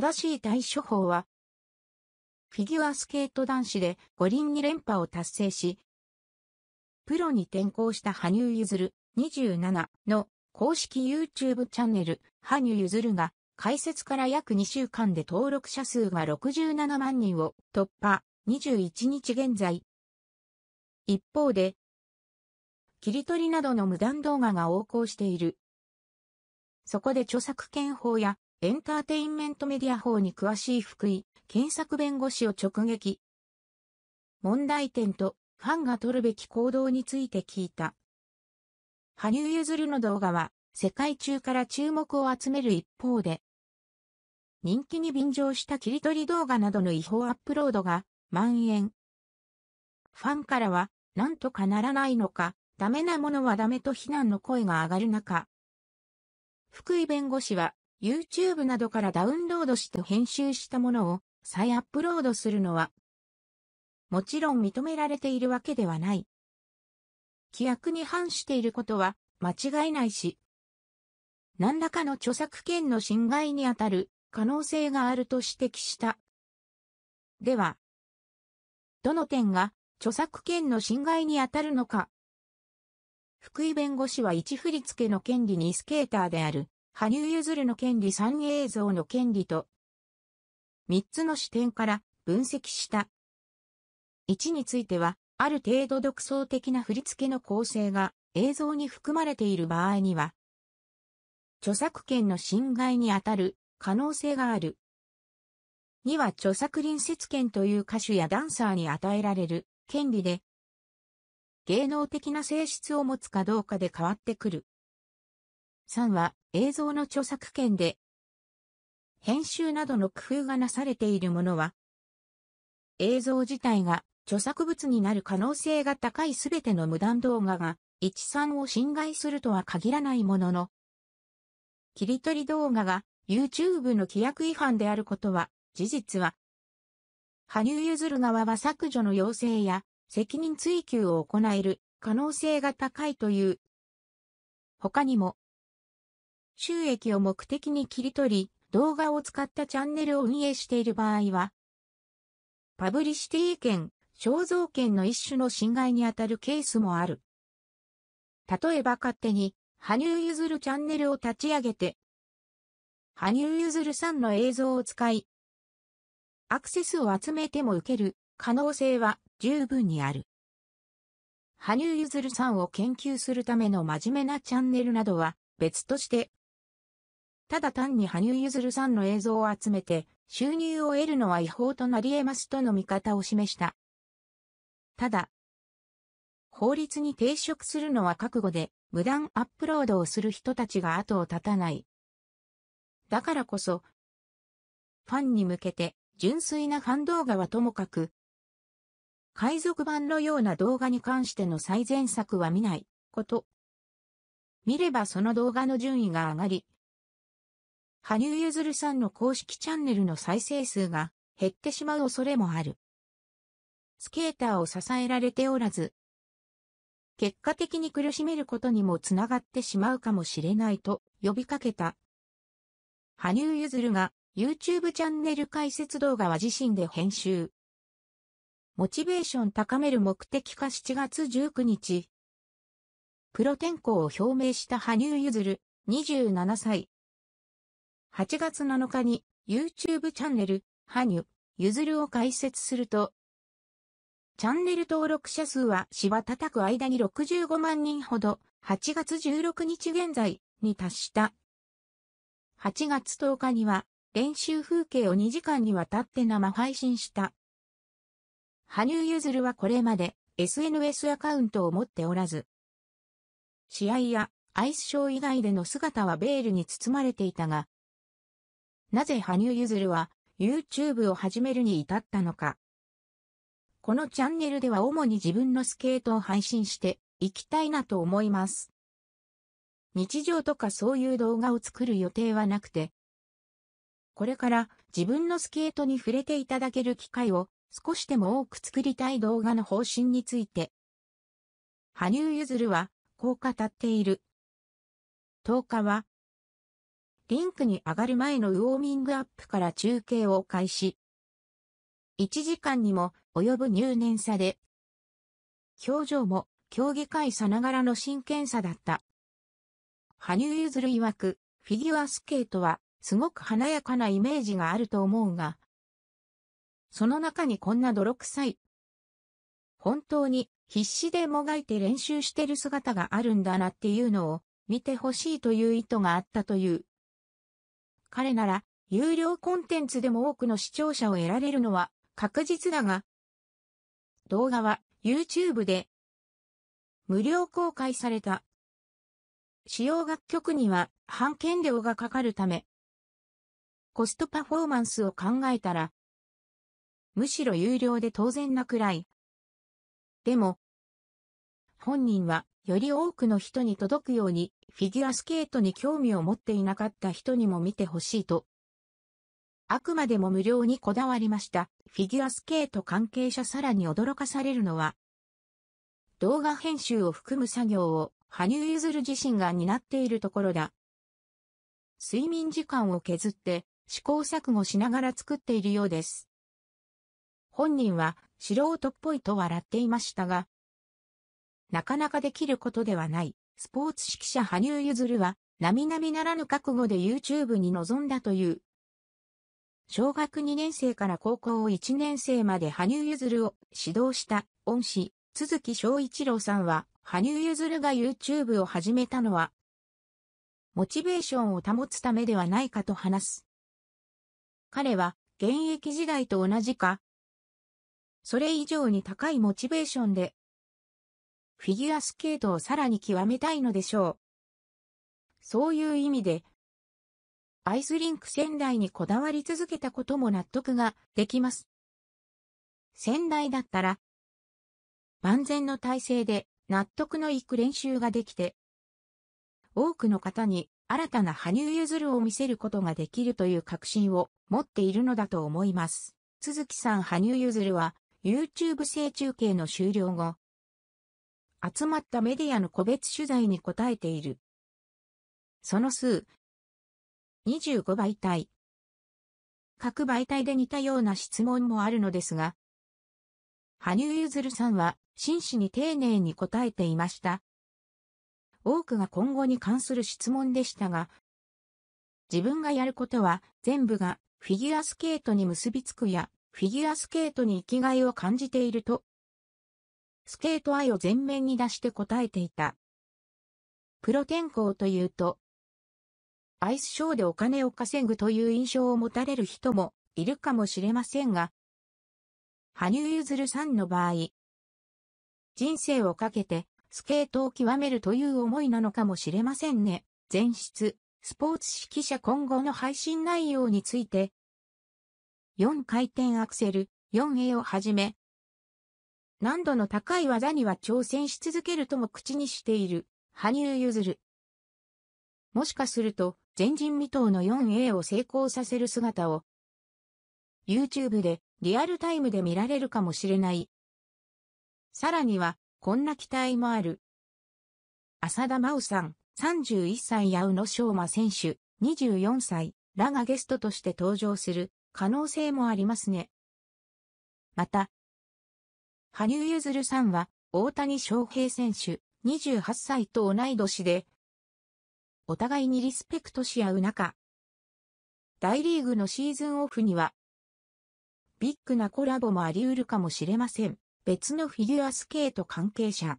正しい対処法は、フィギュアスケート男子で五輪2連覇を達成し、プロに転向した羽生結弦27の公式 YouTube チャンネル羽生結弦が開設から約2週間で登録者数が67万人を突破21日現在。一方で、切り取りなどの無断動画が横行している。そこで著作権法やエンターテインメントメディア法に詳しい福井、検索弁護士を直撃。問題点とファンが取るべき行動について聞いた。羽生結弦の動画は世界中から注目を集める一方で、人気に便乗した切り取り動画などの違法アップロードが蔓延。ファンからは何とかならないのか、ダメなものはダメと非難の声が上がる中、福井弁護士は YouTube などからダウンロードして編集したものを再アップロードするのは、もちろん認められているわけではない。規約に反していることは間違いないし、何らかの著作権の侵害にあたる可能性があると指摘した。では、どの点が著作権の侵害にあたるのか。福井弁護士は一振り付けの権利にスケーターである羽生結弦の権利3映像の権利と、3つの視点から分析した。1については、ある程度独創的な振り付けの構成が映像に含まれている場合には、著作権の侵害にあたる可能性がある。2は著作隣接権という歌手やダンサーに与えられる権利で、芸能的な性質を持つかどうかで変わってくる。3は映像の著作権で、編集などの工夫がなされているものは、映像自体が著作物になる可能性が高いすべての無断動画が、13を侵害するとは限らないものの、切り取り動画が YouTube の規約違反であることは、事実は、羽生結弦側は削除の要請や責任追及を行える可能性が高いという。他にも収益を目的に切り取り、動画を使ったチャンネルを運営している場合は、パブリシティ権、肖像権の一種の侵害にあたるケースもある。例えば勝手に、羽生結弦チャンネルを立ち上げて、羽生結弦さんの映像を使い、アクセスを集めても受ける可能性は十分にある。羽生結弦さんを研究するための真面目なチャンネルなどは別としてただ単に羽生結弦さんの映像を集めて、収入を得るのは違法となり得ますとの見方を示した。ただ、法律に抵触するのは覚悟で、無断アップロードをする人たちが後を絶たない。だからこそ、ファンに向けて、純粋なファン動画はともかく、海賊版のような動画に関しての最善策は見ないこと。見ればその動画の順位が上がり、羽生結弦さんの公式チャンネルの再生数が減ってしまう恐れもある。スケーターを支えられておらず、結果的に苦しめることにもつながってしまうかもしれないと呼びかけた。羽生結弦が YouTube チャンネル解説動画は自身で編集。モチベーション高める目的化7月19日。プロ転向を表明した羽生結弦27歳。8月7日に YouTube チャンネル、ハニュ、ゆずるを開設すると、チャンネル登録者数はしば叩く間に65万人ほど、8月16日現在に達した。8月10日には練習風景を2時間にわたって生配信した。羽生結弦はこれまで SNS アカウントを持っておらず、試合やアイスショー以外での姿はベールに包まれていたが、なぜ羽生結弦は YouTube を始めるに至ったのか。このチャンネルでは主に自分のスケートを配信していきたいなと思います。日常とかそういう動画を作る予定はなくて、これから自分のスケートに触れていただける機会を少しでも多く作りたい動画の方針について、羽生結弦はこう語っている。10日はリンクに上がる前のウォーミングアップから中継を開始。1時間にも及ぶ入念さで、表情も競技会さながらの真剣さだった。羽生結弦曰く、フィギュアスケートはすごく華やかなイメージがあると思うが、その中にこんな泥臭い。本当に必死でもがいて練習してる姿があるんだなっていうのを見てほしいという意図があったという。彼なら、有料コンテンツでも多くの視聴者を得られるのは確実だが、動画は YouTube で無料公開された。使用楽曲には版権料がかかるため、コストパフォーマンスを考えたら、むしろ有料で当然なくらい。でも、本人は、より多くの人に届くように、フィギュアスケートに興味を持っていなかった人にも見てほしいと。あくまでも無料にこだわりました。フィギュアスケート関係者さらに驚かされるのは、動画編集を含む作業を、羽生結弦自身が担っているところだ。睡眠時間を削って、試行錯誤しながら作っているようです。本人は素人っぽいと笑っていましたが、なかなかできることではない。スポーツ指揮者羽生結弦は、並々ならぬ覚悟で YouTube に臨んだという。小学2年生から高校1年生まで羽生結弦を指導した恩師、鈴木昭一郎さんは、羽生結弦が YouTube を始めたのは、モチベーションを保つためではないかと話す。彼は、現役時代と同じか、それ以上に高いモチベーションでフィギュアスケートをさらに極めたいのでしょう。そういう意味で、アイスリンク仙台にこだわり続けたことも納得ができます。仙台だったら、万全の体制で納得のいく練習ができて、多くの方に新たな羽生結弦を見せることができるという確信を持っているのだと思います。鈴木さん羽生結弦は YouTube 成中継の終了後、集まったメディアの個別取材に答えている。その数、25媒体。各媒体で似たような質問もあるのですが、羽生結弦さんは真摯に丁寧に答えていました。多くが今後に関する質問でしたが、自分がやることは全部がフィギュアスケートに結びつくや、フィギュアスケートに生きがいを感じているとスケート愛を前面に出して答えていた。プロ転向というと、アイスショーでお金を稼ぐという印象を持たれる人もいるかもしれませんが、羽生結弦さんの場合、人生をかけてスケートを極めるという思いなのかもしれませんね。前室、スポーツ指揮者今後の配信内容について、4回転アクセル、4A をはじめ、難度の高い技には挑戦し続けるとも口にしている、羽生結弦。もしかすると、前人未到の 4A を成功させる姿を、YouTube でリアルタイムで見られるかもしれない。さらには、こんな期待もある。浅田真央さん、31歳や宇野昌磨選手、24歳、らがゲストとして登場する可能性もありますね。また、羽生結弦さんは、大谷翔平選手、28歳と同い年で、お互いにリスペクトし合う中、大リーグのシーズンオフには、ビッグなコラボもあり得るかもしれません。別のフィギュアスケート関係者、